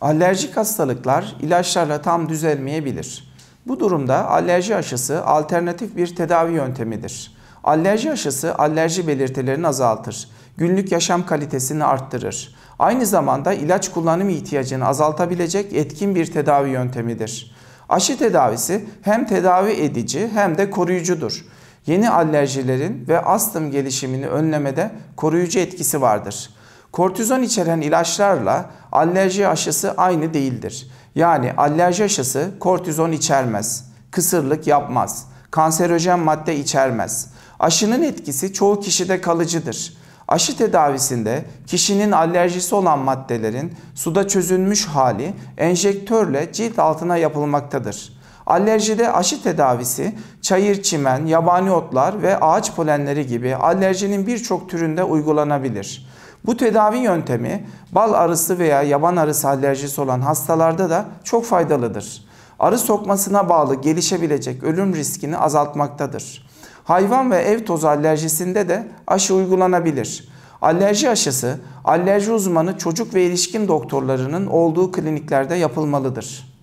Alerjik hastalıklar ilaçlarla tam düzelmeyebilir. Bu durumda alerji aşısı alternatif bir tedavi yöntemidir. Alerji aşısı alerji belirtilerini azaltır, günlük yaşam kalitesini arttırır. Aynı zamanda ilaç kullanım ihtiyacını azaltabilecek etkin bir tedavi yöntemidir. Aşı tedavisi hem tedavi edici hem de koruyucudur. Yeni alerjilerin ve astım gelişimini önlemede koruyucu etkisi vardır. Kortizon içeren ilaçlarla alerji aşısı aynı değildir. Yani alerji aşısı kortizon içermez, kısırlık yapmaz, kanserojen madde içermez. Aşının etkisi çoğu kişide kalıcıdır. Aşı tedavisinde kişinin alerjisi olan maddelerin suda çözünmüş hali enjektörle cilt altına yapılmaktadır. Alerjide aşı tedavisi çayır çimen, yabani otlar ve ağaç polenleri gibi alerjinin birçok türünde uygulanabilir. Bu tedavi yöntemi bal arısı veya yaban arısı alerjisi olan hastalarda da çok faydalıdır. Arı sokmasına bağlı gelişebilecek ölüm riskini azaltmaktadır. Hayvan ve ev tozu alerjisinde de aşı uygulanabilir. Alerji aşısı, alerji uzmanı çocuk ve ilişkin doktorlarının olduğu kliniklerde yapılmalıdır.